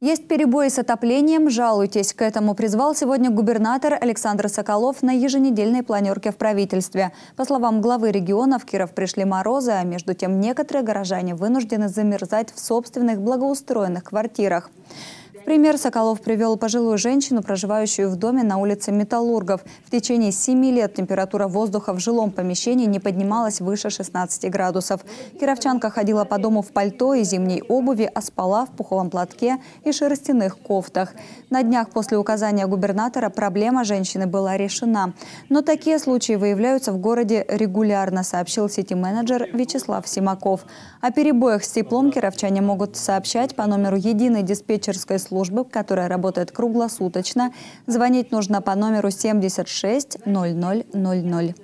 Есть перебои с отоплением, жалуйтесь. К этому призвал сегодня губернатор Александр Соколов на еженедельной планерке в правительстве. По словам главы региона, в Киров пришли морозы, а между тем некоторые горожане вынуждены замерзать в собственных благоустроенных квартирах. Пример Соколов привел пожилую женщину, проживающую в доме на улице Металлургов. В течение семи лет температура воздуха в жилом помещении не поднималась выше 16 градусов. Кировчанка ходила по дому в пальто и зимней обуви, а спала в пуховом платке и шерстяных кофтах. На днях после указания губернатора проблема женщины была решена. Но такие случаи выявляются в городе регулярно, сообщил сити-менеджер Вячеслав Симаков. О перебоях с теплом кировчане могут сообщать по номеру единой диспетчерской службы службы, которая работает круглосуточно. Звонить нужно по номеру 760000.